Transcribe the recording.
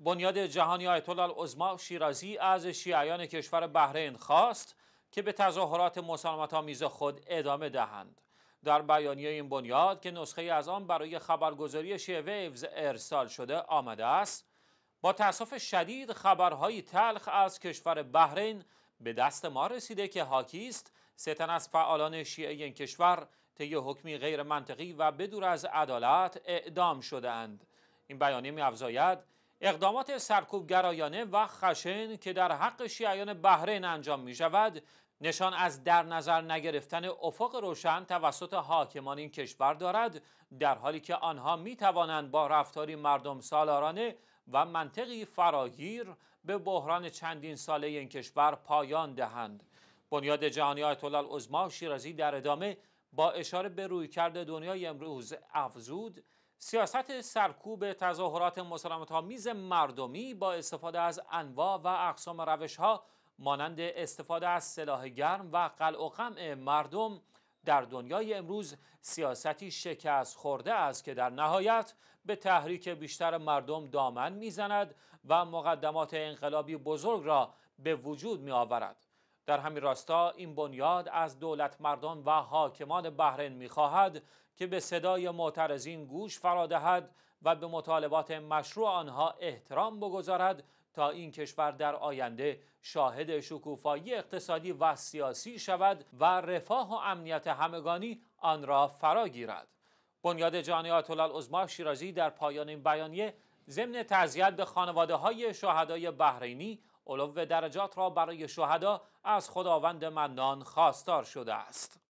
بنیاد جهانی آیت الله العظما شیرازی از شیعیان کشور بحرین خواست که به تظاهرات مسالمت آمیز خود ادامه دهند در بیانیه این بنیاد که نسخه از آن برای خبرگزاری شیعه ویوز ارسال شده آمده است با تاسف شدید خبرهای تلخ از کشور بحرین به دست ما رسیده که حاکی است ستن از فعالان شیعه این کشور طی حکمی غیر منطقی و بدور از عدالت اعدام شدهاند این بیانیه میافزاید اقدامات سرکوبگرایانه و خشن که در حق شیعیان بحرین انجام می شود نشان از در نظر نگرفتن افق روشن توسط حاکمان این کشور دارد در حالی که آنها می توانند با رفتاری مردم سالارانه و منطقی فراگیر به بحران چندین ساله این کشور پایان دهند بنیاد جهانی آیت الله العظما شیرازی در ادامه با اشاره به رویکرد دنیای امروز افزود سیاست سرکوب تظاهرات مسالمت آمیز مردمی با استفاده از انواع و اقسام روش ها مانند استفاده از سلاح گرم و قلع و قمع مردم در دنیای امروز سیاستی شکست خورده است که در نهایت به تحریک بیشتر مردم دامن میزند و مقدمات انقلابی بزرگ را به وجود می آورد. در همین راستا این بنیاد از دولت مردان و حاکمان بحرین میخواهد که به صدای معترضین گوش فرا دهد و به مطالبات مشروع آنها احترام بگذارد تا این کشور در آینده شاهد شکوفایی اقتصادی و سیاسی شود و رفاه و امنیت همگانی آن را فرا گیرد بنیاد الله آیت شیرازی در پایان این بیانیه ضمن تعزیت به خانواده های شهدای بحرینی علو درجات را برای شهدا از خداوند منان خواستار شده است